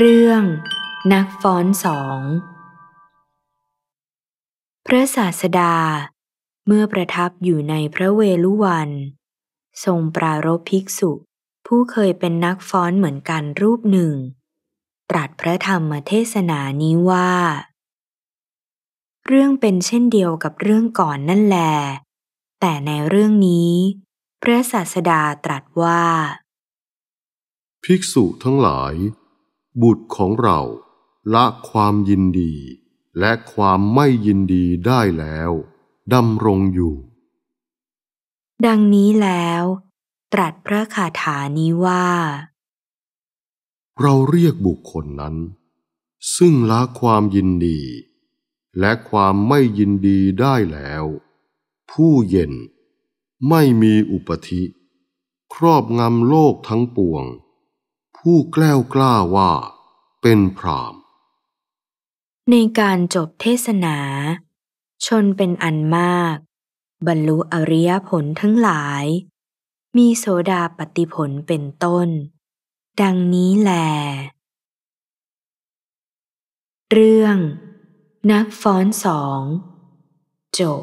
เรื่อง นักฟ้อนสองพระศาสดา เมื่อประทับอยู่ในพระเวลุวัน ทรงปรารภภิกษุ ผู้เคยเป็นนักฟ้อนเหมือนกันรูปหนึ่ง ตรัสพระธรรมเทศนานี้ว่า เรื่องเป็นเช่นเดียวกับเรื่องก่อนนั่นแล แต่ในเรื่องนี้ พระศาสดาตรัสว่า ภิกษุทั้งหลายบุตรของเราละความยินดี และความไม่ยินดีได้แล้วดำรงอยู่ ดังนี้แล้ว ตรัสพระคาถานี้ว่า เราเรียกบุคคลนั้น ซึ่งละความยินดี และความไม่ยินดีได้แล้ว ผู้เย็นไม่มีอุปธิครอบงำโลกทั้งปวงผู้แกล้วกล้าว่าเป็นพรามในการจบเทศนา ชนเป็นอันมาก บรรลุอริยผลทั้งหลาย มีโสดาปฏิผลเป็นต้น ดังนี้แล เรื่อง นักฟ้อนสองจบ